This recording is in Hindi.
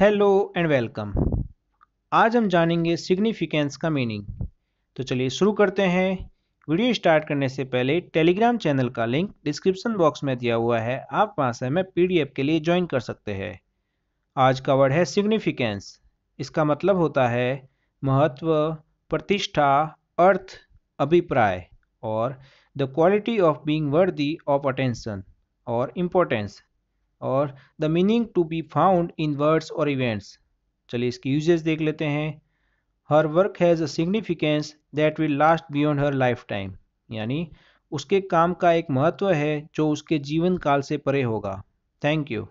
हेलो एंड वेलकम आज हम जानेंगे सिग्निफिकेंस का मीनिंग तो चलिए शुरू करते हैं वीडियो स्टार्ट करने से पहले टेलीग्राम चैनल का लिंक डिस्क्रिप्शन बॉक्स में दिया हुआ है आप वहां से हमें पीडीएफ के लिए ज्वाइन कर सकते हैं आज का वर्ड है सिग्निफिकेंस इसका मतलब होता है महत्व प्रतिष्ठा अर्थ अभिप्राय और the quality of being worthy of attention और इम्पोर्टेंस और the meaning to be found in words और इवेंट्स चलिए इसकी यूजेस देख लेते हैं her work has a significance that will last beyond her lifetime यानी उसके काम का एक महत्व है जो उसके जीवन काल से परे होगा थैंक यू